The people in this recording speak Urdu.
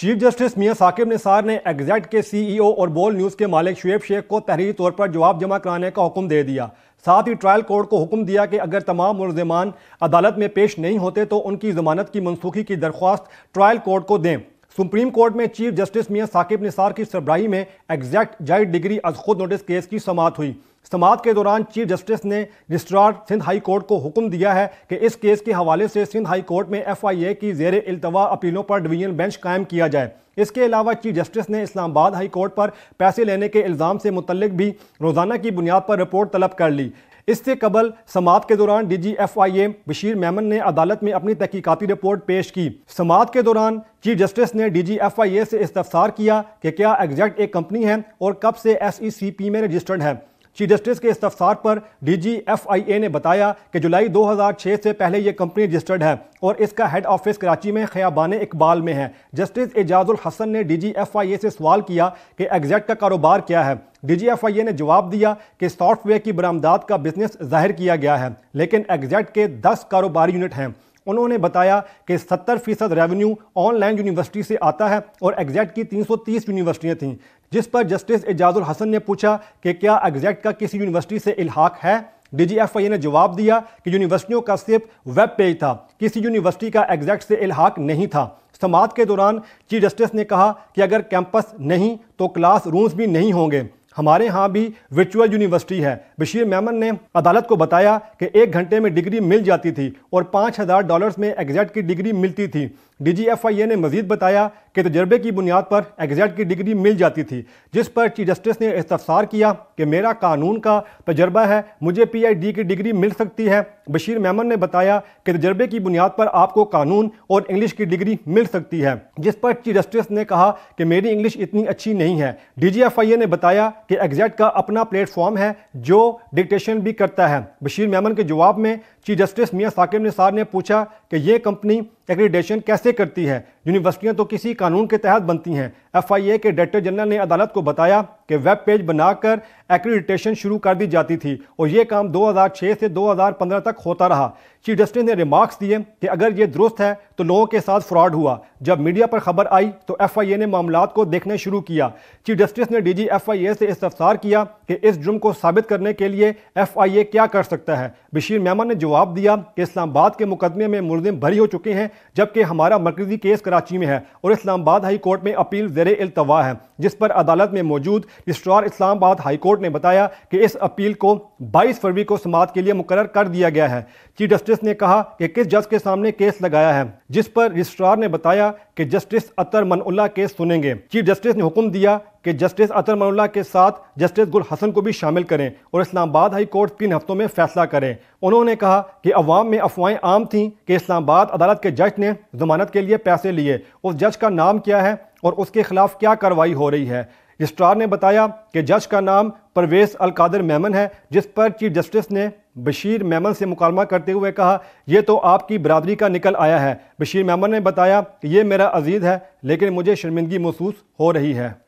چیف جسٹس میاں ثاقب نثار نے ایگزیکٹ کے سی ای او اور بول نیوز کے مالک شعیب شیخ کو تحریری طور پر جواب جمع کرانے کا حکم دے دیا ساتھ ہی ٹرائل کورٹ کو حکم دیا کہ اگر تمام ملزمان عدالت میں پیش نہیں ہوتے تو ان کی ضمانت کی منسوخی کی درخواست ٹرائل کورٹ کو دیں سپریم کورٹ میں چیف جسٹس میاں ثاقب نثار کی سربراہی میں ایگزیکٹ جائٹ ڈگری از خود نوٹس کیس کی سماعت ہوئی سماعت کے دوران چیف جسٹس نے رجسٹرار سندھ ہائی کورٹ کو حکم دیا ہے کہ اس کیس کے حوالے سے سندھ ہائی کورٹ میں ایف آئی اے کی زیر التوا اپیلوں پر ڈویژن بینچ قائم کیا جائے اس کے علاوہ چیف جسٹس نے اسلام آباد ہائی کورٹ پر پیسے لینے کے الزام سے متعلق بھی روزانہ کی بنیاد پر رپورٹ طلب کر لی اس سے قبل سماعت کے دوران D G F I A Bashir Memon نے عدالت میں اپنی تحقیقاتی رپورٹ پیش کی سماعت کے دوران چیف جسٹس نے D G F I A سے استفسار کیا کہ کیا ایگزیکٹ ایک کمپنی ہے اور کب سے ایس ای سی پی میں رجسٹرڈ ہے چیف جسٹس کے استفسار پر ڈی جی ایف آئی اے نے بتایا کہ جولائی دو ہزار چھ سے پہلے یہ کمپنی رجسٹرڈ ہے اور اس کا ہیڈ آفس کراچی میں خیابان اقبال میں ہے جسٹس اعجاز الحسن نے D G F I A سے سوال کیا کہ ایگزیٹ کا کاروبار کیا ہے ڈی جی ایف آئی اے نے جواب دیا کہ سافٹ ویئر کی برآمدات کا بزنس ظاہر کیا گیا ہے لیکن ایگزیٹ کے دس کاروباری یونٹ ہیں انہوں نے بتایا کہ ستر فیصد ریونیو آن لائن یونیورسٹی سے آتا ہے اور ایگزیکٹ کی تین سو تیس یونیورسٹیاں تھیں جس پر جسٹس اعجاز الحسن نے پوچھا کہ کیا ایگزیکٹ کا کسی یونیورسٹی سے الحاق ہے ڈی جی ایف آئی نے جواب دیا کہ یونیورسٹیوں کا صرف ویب پیج تھا کسی یونیورسٹی کا ایگزیکٹ سے الحاق نہیں تھا سماعت کے دوران چیف جسٹس نے کہا کہ اگر کیمپس نہیں تو کلاس رومز بھی نہیں ہوں گے ہمارے ہاں بھی ورچوئل یونیورسٹی ہے بشیر میمن نے عدالت کو بتایا کہ ایک گھنٹے میں ڈگری مل جاتی تھی اور پانچ ہزار ڈالرز میں ایگزیٹ کی ڈگری ملتی تھی ڈی جی ایف آئی اے نے مزید بتایا کہ تجربے کی بنیاد پر ایگزیٹ کی ڈگری مل جاتی تھی جس پر چیف جسٹس نے استفسار کیا کہ میرا قانون کا تجربہ ہے مجھے پی آئی ڈی کی ڈگری مل سکتی ہے بشیر میمن نے بتایا کہ تجربے کی بنیاد پر آپ کو قانون اور انگلش کی ڈگری مل سکتی ہے جس پر چیف جسٹس نے کہا کہ میری انگلش اتنی اچھی نہیں ہے ڈی جی ایف آئی اے نے بتایا کہ ایگزیٹ کا اپنا پلیٹ فارم ہے جو ڈکٹیشن بھی کرتا ہے بشیر میمن کے جواب میں چیف جسٹس میاں ثاقب نثار نے پوچھا کہ یہ کمپنی ایکریڈیشن کیسے کرتی ہے یونیورسٹیاں تو کسی قانون کے تحت بنتی ہیں ایف آئی اے کے ڈائریکٹر جنرل نے عدالت کو بتایا کہ ویب پیج بنا کر ایکریڈیٹیشن شروع کر دی جاتی تھی اور یہ کام دو ہزار چھ سے دو ہزار پندرہ تک ہوتا رہا چیف جسٹس نے ریمارکس دیے کہ اگر یہ درست ہے تو لوگوں کے ساتھ فراڈ ہوا جب میڈیا پر خبر آئی تو ایف آئی اے نے معاملات کو دیکھنا شروع کیا چیف جسٹس نے D G F I A سے استفسار کیا کہ اس جرم کو ثابت کرنے کے لیے ایف آئی اے کیا کر سکتا ہے بشیر میمن نے جواب دیا کہ اسلام آباد کے مقدمے میں ملزم بھری ہو چکے ہیں جبکہ ہمارا مرکزی کیس کرا کراچی میں ہے اور اسلام آباد ہائی کورٹ میں اپیل زیر التوا ہے جس پر عدالت میں موجود رجسٹرار اسلام آباد ہائی کورٹ نے بتایا کہ اس اپیل کو بائیس فروری کو سماعت کے لیے مقرر کر دیا گیا ہے چیف جسٹس نے کہا کہ کس جج کے سامنے کیس لگایا ہے جس پر رجسٹرار نے بتایا کہ جسٹس اتر من اللہ کیس سنیں گے چیف جسٹس نے حکم دیا کہ جسٹس اطرمر اللہ کے ساتھ جسٹس گل حسن کو بھی شامل کریں اور اسلام آباد ہائی کورٹ تین ہفتوں میں فیصلہ کریں انہوں نے کہا کہ عوام میں افواہیں عام تھیں کہ اسلام آباد عدالت کے جج نے ضمانت کے لیے پیسے لیے اس جج کا نام کیا ہے اور اس کے خلاف کیا کارروائی ہو رہی ہے رجسٹرار نے بتایا کہ جج کا نام پرویز القادر میمن ہے جس پر چیف جسٹس نے بشیر میمن سے مکالمہ کرتے ہوئے کہا یہ تو آپ کی برادری کا نکل آیا ہے بشیر میمن نے بتایا کہ یہ میرا عزیز ہے لیکن مجھے شرمندگی محسوس ہو رہی ہے